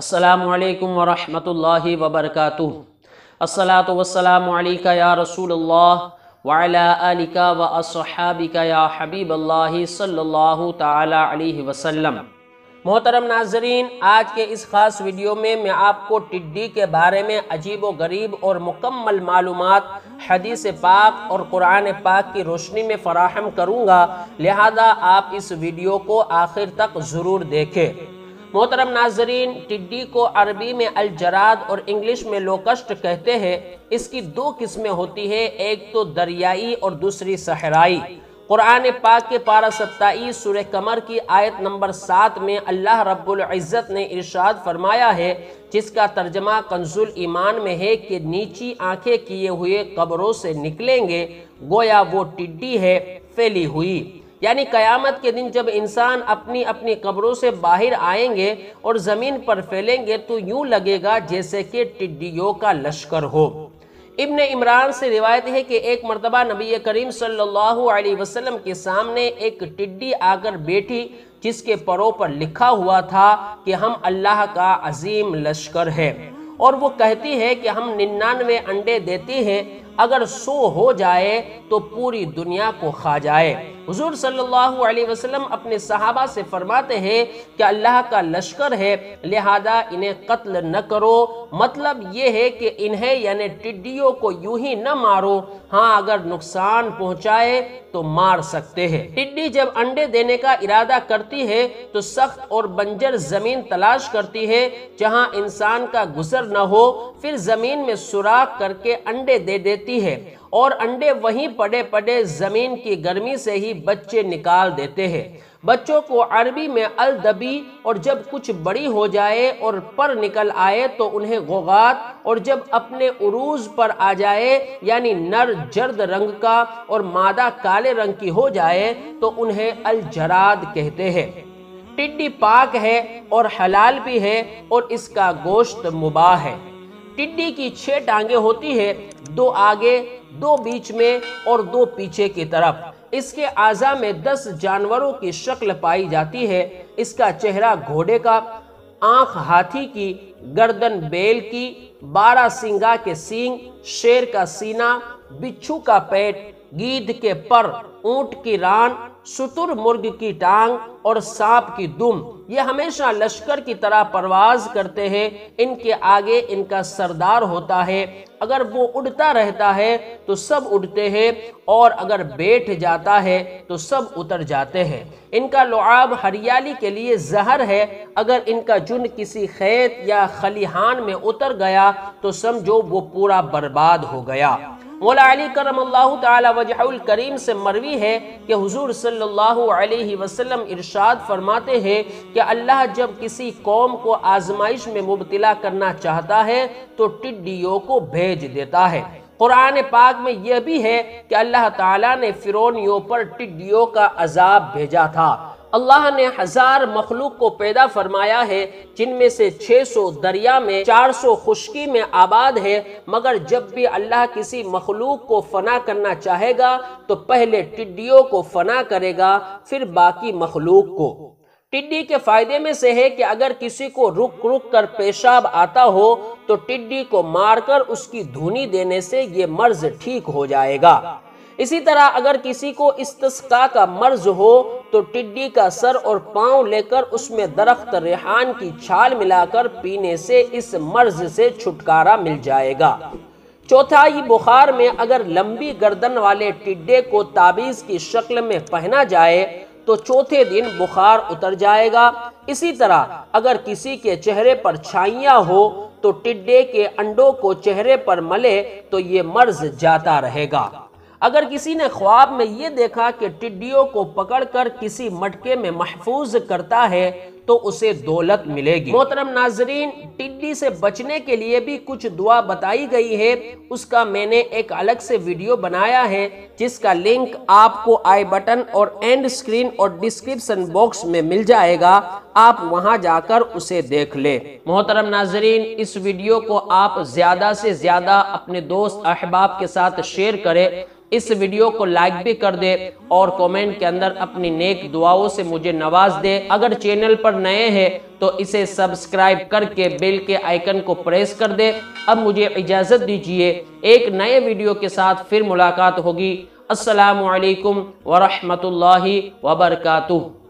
السلام علیکم ورحمۃ اللہ وبرکاتہ السلاۃ وسلام علیکہ یا رسول اللہ یا حبیب اللہ صلی اللہ تعالی علیہ وسلم محترم ناظرین آج کے اس خاص ویڈیو میں میں آپ کو ٹڈی کے بارے میں عجیب و غریب اور مکمل معلومات حدیث پاک اور قرآن پاک کی روشنی میں فراہم کروں گا لہذا آپ اس ویڈیو کو آخر تک ضرور دیکھیں محترم ناظرین ٹڈی کو عربی میں الجراد اور انگلش میں لوکشٹ کہتے ہیں اس کی دو قسمیں ہوتی ہیں ایک تو دریائی اور دوسری صحرائی قرآن پاک کے پارہ ستائیس سورہ کمر کی آیت نمبر سات میں اللہ رب العزت نے ارشاد فرمایا ہے جس کا ترجمہ کنزل ایمان میں ہے کہ نیچی آنکھیں کیے ہوئے قبروں سے نکلیں گے گویا وہ ٹڈی ہے پھیلی ہوئی یعنی قیامت کے دن جب انسان اپنی اپنی قبروں سے باہر آئیں گے اور زمین پر پھیلیں گے تو یوں لگے گا جیسے کہ ٹڈیوں کا لشکر ہو ابن عمران سے روایت ہے کہ ایک مرتبہ نبی کریم صلی اللہ علیہ وسلم کے سامنے ایک ٹڈی آ کر بیٹھی جس کے پرو پر لکھا ہوا تھا کہ ہم اللہ کا عظیم لشکر ہے اور وہ کہتی ہے کہ ہم ننانوے انڈے دیتے ہیں اگر سو ہو جائے تو پوری دنیا کو کھا جائے حضور صلی اللہ علیہ وسلم اپنے صحابہ سے فرماتے ہیں کہ اللہ کا لشکر ہے لہذا انہیں قتل نہ کرو مطلب یہ ہے کہ انہیں یعنی ٹڈیوں کو یوں ہی نہ مارو ہاں اگر نقصان پہنچائے تو مار سکتے ہیں ٹڈی جب انڈے دینے کا ارادہ کرتی ہے تو سخت اور بنجر زمین تلاش کرتی ہے جہاں انسان کا گزر نہ ہو پھر زمین میں سوراخ کر کے انڈے دے دیتی ہے اور انڈے وہیں پڑے پڑے زمین کی گرمی سے ہی بچے نکال دیتے ہیں بچوں کو عربی میں الدبی اور جب کچھ بڑی ہو جائے اور پر نکل آئے تو انہیں اور جب اپنے عروج پر آ جائے یعنی نر جرد رنگ کا اور مادہ کالے رنگ کی ہو جائے تو انہیں الجراد کہتے ہیں ٹڈی پاک ہے اور حلال بھی ہے اور اس کا گوشت مباح ہے ٹڈی کی چھ ٹانگیں ہوتی ہے دو آگے دو بیچ میں اور دو پیچھے کی طرف اس کے آزا میں دس جانوروں کی شکل پائی جاتی ہے اس کا چہرہ گھوڑے کا آنکھ ہاتھی کی گردن بیل کی بارہ سنگا کے سینگ شیر کا سینہ بچھو کا پیٹ گید کے پر اونٹ کی ران شتر مرگ کی ٹانگ اور سانپ کی دم یہ ہمیشہ لشکر کی طرح پرواز کرتے ہیں ان کے آگے ان کا سردار ہوتا ہے اگر وہ اڑتا رہتا ہے تو سب اڑتے ہیں اور اگر بیٹھ جاتا ہے تو سب اتر جاتے ہیں ان کا لعاب ہریالی کے لیے زہر ہے اگر ان کا جن کسی خیت یا خلیحان میں اتر گیا تو سمجھو وہ پورا برباد ہو گیا مولا علی کرم اللہ تعالی وجہ الکریم سے مروی ہے کہ حضور صلی اللہ علیہ وسلم ارشاد فرماتے ہیں کہ اللہ جب کسی قوم کو آزمائش میں مبتلا کرنا چاہتا ہے تو ٹڈیوں کو بھیج دیتا ہے قرآن پاک میں یہ بھی ہے کہ اللہ تعالیٰ نے فرونیوں پر ٹڈیوں کا عذاب بھیجا تھا اللہ نے ہزار مخلوق کو پیدا فرمایا ہے جن میں سے چھ سو دریا میں چار سو خشکی میں آباد ہے مگر جب بھی اللہ کسی مخلوق کو فنا کرنا چاہے گا تو پہلے ٹڈیوں کو فنا کرے گا پھر باقی مخلوق کو ٹڈی کے فائدے میں سے ہے کہ اگر کسی کو رک رک کر پیشاب آتا ہو تو ٹڈی کو مار کر اس کی دھونی دینے سے یہ مرض ٹھیک ہو جائے گا اسی طرح اگر کسی کو استسکا کا مرض ہو تو ٹڈی کا سر اور پاؤں لے کر اس میں درخت ریحان کی چھال ملا کر پینے سے اس مرض سے چھٹکارا مل جائے گا چوتھائی بخار میں اگر لمبی گردن والے ٹڈے کو تابیز کی شکل میں پہنا جائے تو چوتھے دن بخار اتر جائے گا اسی طرح اگر کسی کے چہرے پر چھائیاں ہو تو ٹڈے کے انڈوں کو چہرے پر ملے تو یہ مرض جاتا رہے گا اگر کسی نے خواب میں یہ دیکھا کہ ٹڈیوں کو پکڑ کر کسی مٹکے میں محفوظ کرتا ہے تو اسے دولت ملے گی محترم ناظرین ٹڈی سے بچنے کے لیے بھی کچھ دعا بتائی گئی ہے اس کا میں نے ایک الگ سے ویڈیو بنایا ہے جس کا لنک آپ کو آئی بٹن اور اینڈ سکرین اور ڈسکرپشن باکس میں مل جائے گا آپ وہاں جا کر اسے دیکھ لے محترم ناظرین اس ویڈیو کو آپ زیادہ سے زیادہ اپنے دوست احباب کے ساتھ شیئر کریں اس ویڈیو کو لائک بھی کر دے اور کومنٹ کے اندر اپنی نیک دعاؤں سے مجھے نواز دے اگر چینل پر نئے ہیں تو اسے سبسکرائب کر کے بیل کے آئیکن کو پریس کر دے اب مجھے اجازت دیجئے ایک نئے ویڈیو کے ساتھ پھر ملاقات ہوگی السلام علیکم ورحمۃ اللہ وبرکاتہ